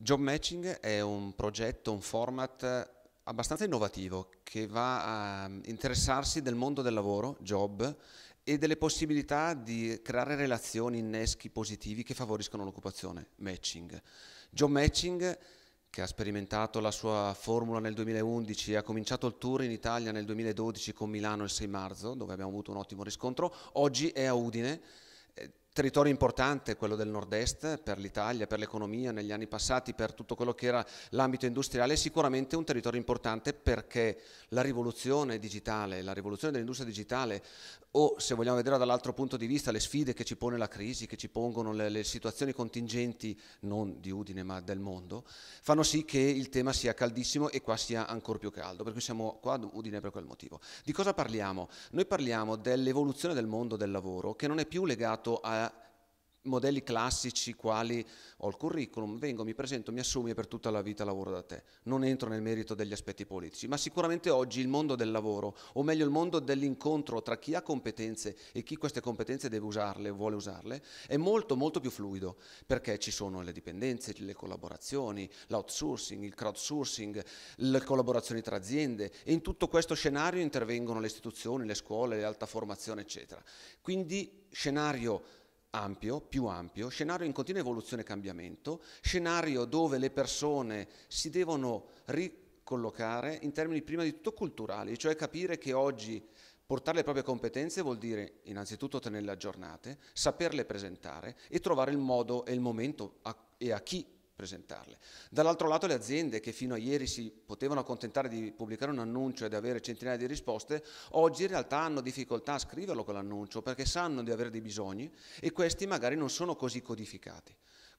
Job Matching è un progetto, un format abbastanza innovativo che va a interessarsi del mondo del lavoro, job, e delle possibilità di creare relazioni, inneschi positivi che favoriscono l'occupazione, matching. Job Matching, che ha sperimentato la sua formula nel 2011 e ha cominciato il tour in Italia nel 2012 con Milano il 6 marzo, dove abbiamo avuto un ottimo riscontro, oggi è a Udine territorio importante quello del nord-est per l'Italia, per l'economia negli anni passati, per tutto quello che era l'ambito industriale, è sicuramente un territorio importante perché la rivoluzione digitale, la rivoluzione dell'industria digitale o se vogliamo vedere dall'altro punto di vista le sfide che ci pone la crisi, che ci pongono le, le situazioni contingenti non di Udine ma del mondo, fanno sì che il tema sia caldissimo e qua sia ancora più caldo, per cui siamo qua ad Udine per quel motivo. Di cosa parliamo? Noi parliamo dell'evoluzione del mondo del lavoro che non è più legato a modelli classici quali ho il curriculum, vengo, mi presento, mi assumi e per tutta la vita lavoro da te. Non entro nel merito degli aspetti politici, ma sicuramente oggi il mondo del lavoro, o meglio il mondo dell'incontro tra chi ha competenze e chi queste competenze deve usarle o vuole usarle, è molto molto più fluido, perché ci sono le dipendenze, le collaborazioni, l'outsourcing, il crowdsourcing, le collaborazioni tra aziende e in tutto questo scenario intervengono le istituzioni, le scuole, l'alta formazione, eccetera. Quindi scenario ampio, più ampio, scenario in continua evoluzione e cambiamento, scenario dove le persone si devono ricollocare in termini prima di tutto culturali, cioè capire che oggi portare le proprie competenze vuol dire innanzitutto tenerle aggiornate, saperle presentare e trovare il modo e il momento a, e a chi presentarle. Dall'altro lato le aziende che fino a ieri si potevano accontentare di pubblicare un annuncio e di avere centinaia di risposte, oggi in realtà hanno difficoltà a scriverlo quell'annuncio perché sanno di avere dei bisogni e questi magari non sono così codificati.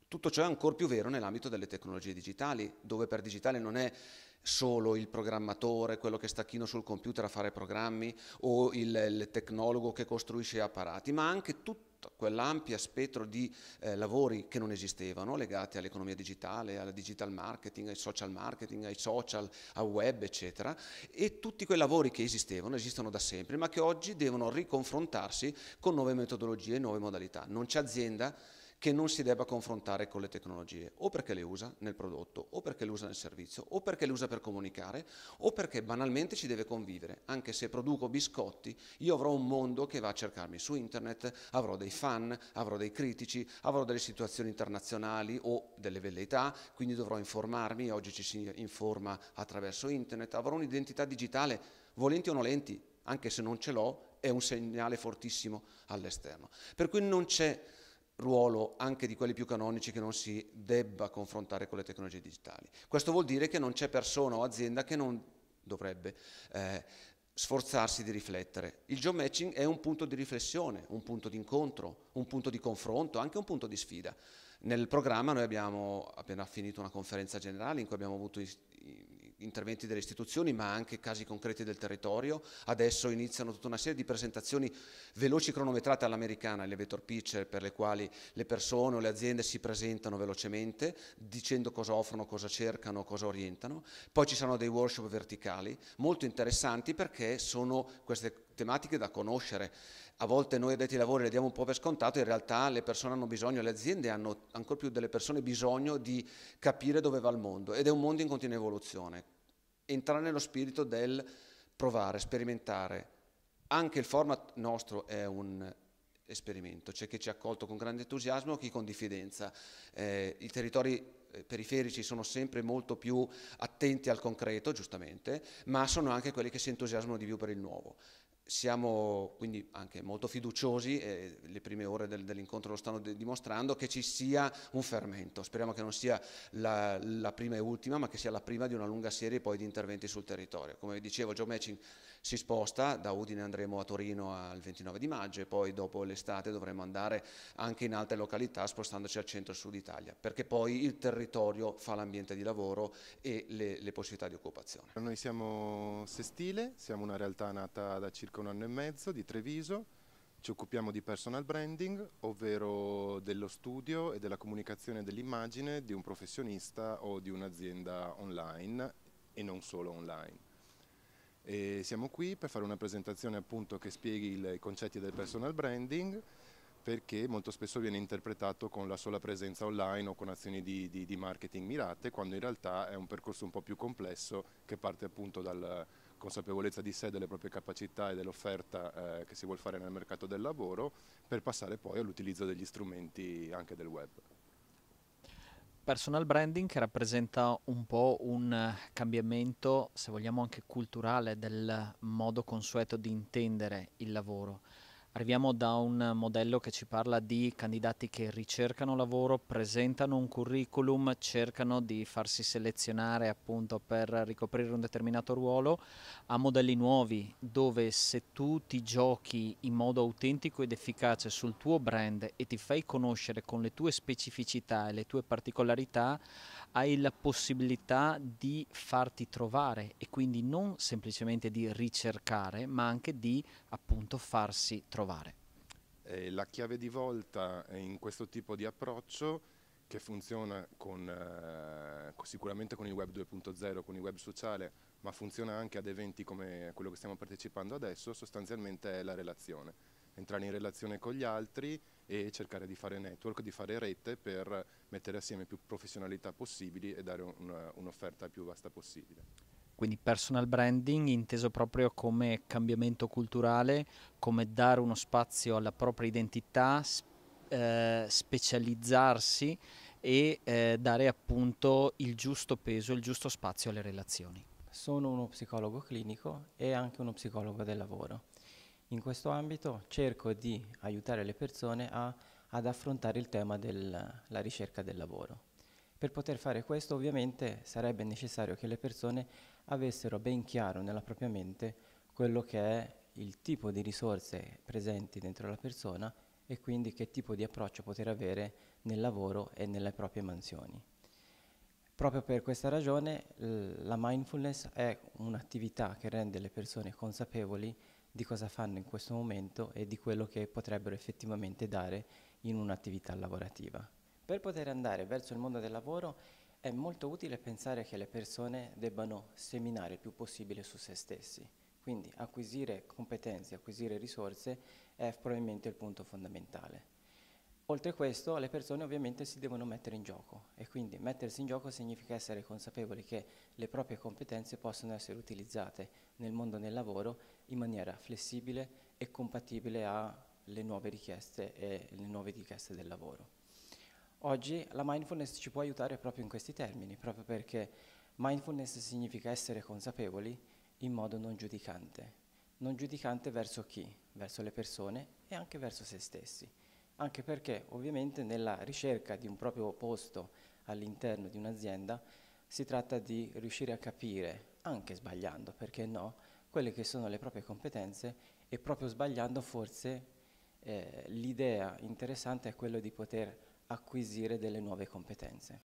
Tutto ciò è ancora più vero nell'ambito delle tecnologie digitali, dove per digitale non è solo il programmatore, quello che sta chino sul computer a fare programmi o il, il tecnologo che costruisce apparati, ma anche tutto quell'ampio spettro di eh, lavori che non esistevano, legati all'economia digitale, al digital marketing, ai social marketing, ai social, al web, eccetera, e tutti quei lavori che esistevano, esistono da sempre, ma che oggi devono riconfrontarsi con nuove metodologie e nuove modalità. Non c'è azienda che non si debba confrontare con le tecnologie, o perché le usa nel prodotto, o perché le usa nel servizio, o perché le usa per comunicare, o perché banalmente ci deve convivere. Anche se produco biscotti, io avrò un mondo che va a cercarmi su internet, avrò dei fan, avrò dei critici, avrò delle situazioni internazionali o delle velleità, quindi dovrò informarmi, oggi ci si informa attraverso internet, avrò un'identità digitale, volenti o nolenti, anche se non ce l'ho, è un segnale fortissimo all'esterno. Per cui non c'è ruolo anche di quelli più canonici che non si debba confrontare con le tecnologie digitali. Questo vuol dire che non c'è persona o azienda che non dovrebbe eh, sforzarsi di riflettere. Il job matching è un punto di riflessione, un punto di incontro, un punto di confronto, anche un punto di sfida. Nel programma noi abbiamo appena finito una conferenza generale in cui abbiamo avuto interventi delle istituzioni ma anche casi concreti del territorio. Adesso iniziano tutta una serie di presentazioni veloci cronometrate all'americana, le vector pitcher per le quali le persone o le aziende si presentano velocemente dicendo cosa offrono, cosa cercano, cosa orientano. Poi ci saranno dei workshop verticali molto interessanti perché sono queste tematiche da conoscere. A volte noi addetti ai lavori le diamo un po' per scontato, in realtà le persone hanno bisogno, le aziende hanno ancora più delle persone bisogno di capire dove va il mondo ed è un mondo in continua evoluzione. Entrare nello spirito del provare, sperimentare. Anche il format nostro è un esperimento, c'è chi ci ha accolto con grande entusiasmo, chi con diffidenza. Eh, I territori eh, periferici sono sempre molto più attenti al concreto, giustamente, ma sono anche quelli che si entusiasmano di più per il nuovo siamo quindi anche molto fiduciosi e le prime ore del, dell'incontro lo stanno de- dimostrando che ci sia un fermento. Speriamo che non sia la, la, prima e ultima, ma che sia la prima di una lunga serie poi di interventi sul territorio. Come dicevo, Joe job matching si sposta, da Udine andremo a Torino al 29 di maggio e poi dopo l'estate dovremo andare anche in altre località spostandoci al centro-sud Italia, perché poi il territorio fa l'ambiente di lavoro e le, le possibilità di occupazione. Noi siamo Sestile, siamo una realtà nata da circa un anno e mezzo di Treviso, ci occupiamo di personal branding, ovvero dello studio e della comunicazione dell'immagine di un professionista o di un'azienda online e non solo online. E siamo qui per fare una presentazione appunto che spieghi il, i concetti del personal branding perché molto spesso viene interpretato con la sola presenza online o con azioni di, di, di marketing mirate, quando in realtà è un percorso un po' più complesso che parte appunto dalla consapevolezza di sé, delle proprie capacità e dell'offerta eh, che si vuole fare nel mercato del lavoro, per passare poi all'utilizzo degli strumenti anche del web personal branding che rappresenta un po' un cambiamento, se vogliamo anche culturale, del modo consueto di intendere il lavoro. Arriviamo da un modello che ci parla di candidati che ricercano lavoro, presentano un curriculum, cercano di farsi selezionare appunto per ricoprire un determinato ruolo, a modelli nuovi dove se tu ti giochi in modo autentico ed efficace sul tuo brand e ti fai conoscere con le tue specificità e le tue particolarità, hai la possibilità di farti trovare e quindi non semplicemente di ricercare, ma anche di appunto farsi trovare trovare? Eh, la chiave di volta in questo tipo di approccio che funziona con, eh, sicuramente con il web 2.0, con il web sociale, ma funziona anche ad eventi come quello che stiamo partecipando adesso, sostanzialmente è la relazione. Entrare in relazione con gli altri e cercare di fare network, di fare rete per mettere assieme più professionalità possibili e dare un'offerta un più vasta possibile. Quindi personal branding inteso proprio come cambiamento culturale, come dare uno spazio alla propria identità, eh, specializzarsi e eh, dare appunto il giusto peso, il giusto spazio alle relazioni. Sono uno psicologo clinico e anche uno psicologo del lavoro. In questo ambito cerco di aiutare le persone a, ad affrontare il tema della ricerca del lavoro. Per poter fare questo ovviamente sarebbe necessario che le persone avessero ben chiaro nella propria mente quello che è il tipo di risorse presenti dentro la persona e quindi che tipo di approccio poter avere nel lavoro e nelle proprie mansioni. Proprio per questa ragione la mindfulness è un'attività che rende le persone consapevoli di cosa fanno in questo momento e di quello che potrebbero effettivamente dare in un'attività lavorativa. Per poter andare verso il mondo del lavoro è molto utile pensare che le persone debbano seminare il più possibile su se stessi, quindi acquisire competenze, acquisire risorse è probabilmente il punto fondamentale. Oltre a questo, le persone ovviamente si devono mettere in gioco e quindi mettersi in gioco significa essere consapevoli che le proprie competenze possono essere utilizzate nel mondo del lavoro in maniera flessibile e compatibile alle nuove richieste e le nuove richieste del lavoro. Oggi la mindfulness ci può aiutare proprio in questi termini, proprio perché mindfulness significa essere consapevoli in modo non giudicante. Non giudicante verso chi? Verso le persone e anche verso se stessi. Anche perché ovviamente nella ricerca di un proprio posto all'interno di un'azienda si tratta di riuscire a capire, anche sbagliando, perché no, quelle che sono le proprie competenze e proprio sbagliando forse eh, l'idea interessante è quella di poter acquisire delle nuove competenze.